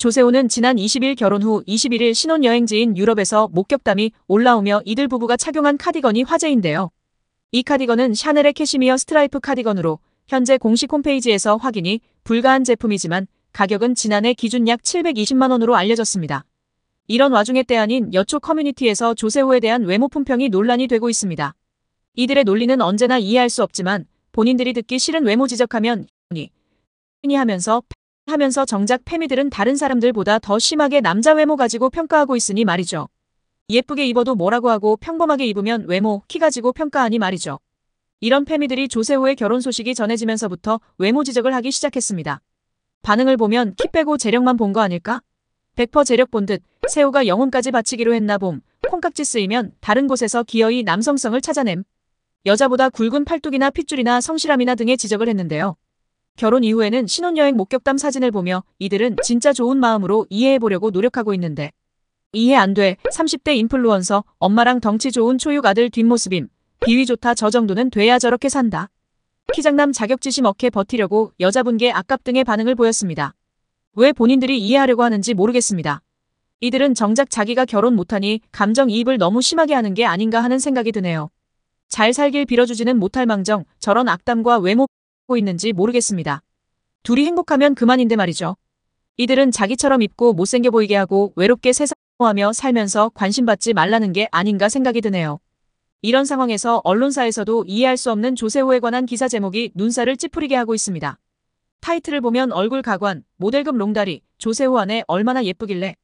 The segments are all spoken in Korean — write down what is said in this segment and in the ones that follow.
조세호는 지난 20일 결혼 후 21일 신혼여행지인 유럽에서 목격담이 올라오며 이들 부부가 착용한 카디건이 화제인데요. 이 카디건은 샤넬의 캐시미어 스트라이프 카디건으로 현재 공식 홈페이지에서 확인이 불가한 제품이지만 가격은 지난해 기준 약 720만원으로 알려졌습니다. 이런 와중에 때아닌 여초 커뮤니티에서 조세호에 대한 외모 품평이 논란이 되고 있습니다. 이들의 논리는 언제나 이해할 수 없지만 본인들이 듣기 싫은 외모 지적하면 이 하면서 하면서 정작 페미들은 다른 사람들보다 더 심하게 남자 외모 가지고 평가하고 있으니 말이죠. 예쁘게 입어도 뭐라고 하고 평범하게 입으면 외모, 키 가지고 평가하니 말이죠. 이런 페미들이 조세호의 결혼 소식이 전해지면서부터 외모 지적을 하기 시작했습니다. 반응을 보면 키 빼고 재력만 본 거 아닐까? 100% 재력 본 듯 세호가 영혼까지 바치기로 했나 봄. 콩깍지 쓰이면 다른 곳에서 기어이 남성성을 찾아냄. 여자보다 굵은 팔뚝이나 핏줄이나 성실함이나 등의 지적을 했는데요. 결혼 이후에는 신혼여행 목격담 사진을 보며 이들은 진짜 좋은 마음으로 이해해보려고 노력하고 있는데 이해 안 돼. 30대 인플루언서 엄마랑 덩치 좋은 초육 아들 뒷모습임. 비위 좋다 저 정도는 돼야 저렇게 산다. 키장남 자격지심 어깨 버티려고 여자분께 아깝 등의 반응을 보였습니다. 왜 본인들이 이해하려고 하는지 모르겠습니다. 이들은 정작 자기가 결혼 못하니 감정이입을 너무 심하게 하는 게 아닌가 하는 생각이 드네요. 잘 살길 빌어주지는 못할 망정 저런 악담과 외모 찾고 있는지 모르겠습니다. 둘이 행복하면 그만인데 말이죠. 이들은 자기처럼 입고 못생겨 보이게 하고 외롭게 세상하며 살면서 관심받지 말라는 게 아닌가 생각이 드네요. 이런 상황에서 언론사에서도 이해할 수 없는 조세호에 관한 기사 제목이 눈살을 찌푸리게 하고 있습니다. 타이틀을 보면 얼굴 가관, 모델급 롱다리, 조세호 안에 얼마나 예쁘길래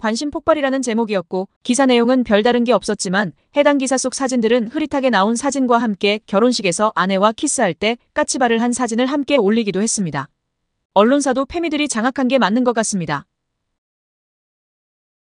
관심 폭발이라는 제목이었고 기사 내용은 별다른 게 없었지만 해당 기사 속 사진들은 흐릿하게 나온 사진과 함께 결혼식에서 아내와 키스할 때 까치발을 한 사진을 함께 올리기도 했습니다. 언론사도 페미들이 장악한 게 맞는 것 같습니다.